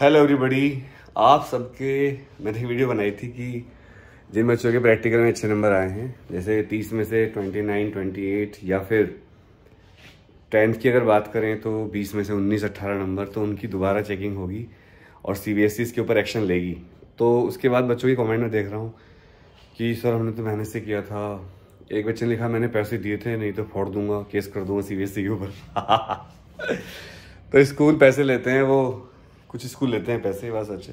hello everybody आप सबके मैंने एक वीडियो बनाई थी कि जिन बच्चों के प्रैक्टिकल में अच्छे नंबर आए हैं जैसे तीस में से ट्वेंटी नाइन ट्वेंटी एट या फिर टेंथ की अगर बात करें तो बीस में से उन्नीस अट्ठारह नंबर तो उनकी दोबारा चेकिंग होगी और सी बी एस ई इसके ऊपर एक्शन लेगी तो उसके बाद बच्चों की कमेंट में देख रहा हूँ कि सर हमने तो मेहनत से किया था एक बच्चे ने लिखा मैंने पैसे दिए थे नहीं तो फोड़ दूंगा केस कर दूंगा सी बी एस ई के ऊपर तो स्कूल पैसे लेते हैं वो कुछ स्कूल लेते हैं पैसे बस अच्छे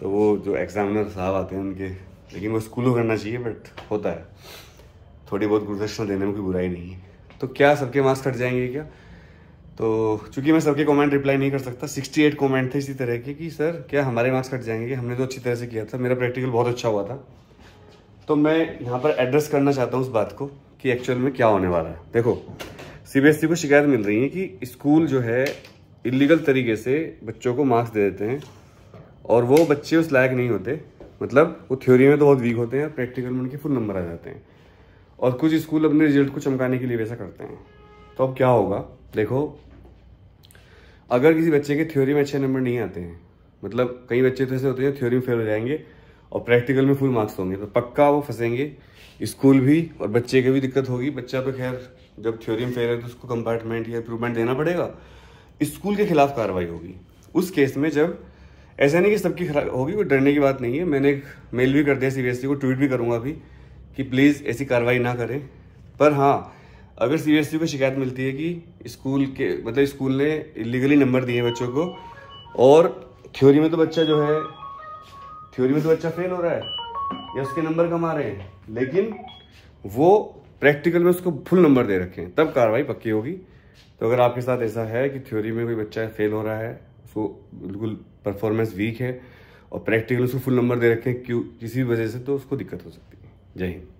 तो वो जो एग्जामिनर साहब आते हैं उनके लेकिन वो स्कूलों करना चाहिए बट होता है थोड़ी बहुत गुरुदक्षिणा देने में कोई बुराई नहीं है तो क्या सबके मार्क्स कट जाएंगे क्या तो चूंकि मैं सबके कमेंट रिप्लाई नहीं कर सकता 68 कमेंट थे इसी तरह के कि सर क्या हमारे मार्क्स कट जाएंगे हमने तो अच्छी तरह से किया था मेरा प्रैक्टिकल बहुत अच्छा हुआ था तो मैं यहाँ पर एड्रेस करना चाहता हूँ उस बात को कि एक्चुअल में क्या होने वाला है देखो सी e को शिकायत मिल रही है कि स्कूल जो है इलीगल तरीके से बच्चों को मार्क्स दे देते हैं और वो बच्चे उस लायक नहीं होते मतलब वो थ्योरी में तो बहुत वीक होते हैं प्रैक्टिकल में उनके फुल नंबर आ जाते हैं और कुछ स्कूल अपने रिजल्ट को चमकाने के लिए वैसा करते हैं तो अब क्या होगा देखो अगर किसी बच्चे के थ्योरी में अच्छे नंबर नहीं आते हैं मतलब कई बच्चे तो ऐसे होते हैं थ्योरी में फेल हो जाएंगे और प्रैक्टिकल में फुल मार्क्स होंगे तो पक्का वो फंसेंगे स्कूल भी और बच्चे की भी दिक्कत होगी बच्चा तो खैर जब थ्योरी में फेल है तो उसको कंपार्टमेंट या इम्प्रूवमेंट देना पड़ेगा स्कूल के खिलाफ कार्रवाई होगी उस केस में जब ऐसा नहीं कि सबकी होगी कोई डरने की बात नहीं है मैंने एक मेल भी कर दिया सी e को ट्वीट भी करूँगा अभी कि प्लीज़ ऐसी कार्रवाई ना करें पर हाँ अगर सी e को शिकायत मिलती है कि स्कूल के मतलब स्कूल ने इलीगली नंबर दिए बच्चों को और थ्योरी में तो बच्चा जो है थ्योरी में तो बच्चा फेल हो रहा है या उसके नंबर कम आ रहे हैं लेकिन वो प्रैक्टिकल में उसको फुल नंबर दे रखें तब कार्रवाई पक्की होगी तो अगर आपके साथ ऐसा है कि थ्योरी में कोई बच्चा फेल हो रहा है उसको बिल्कुल परफॉर्मेंस वीक है और प्रैक्टिकल उसको फुल नंबर दे रखें क्यों किसी भी वजह से तो उसको दिक्कत हो सकती है जय हिंद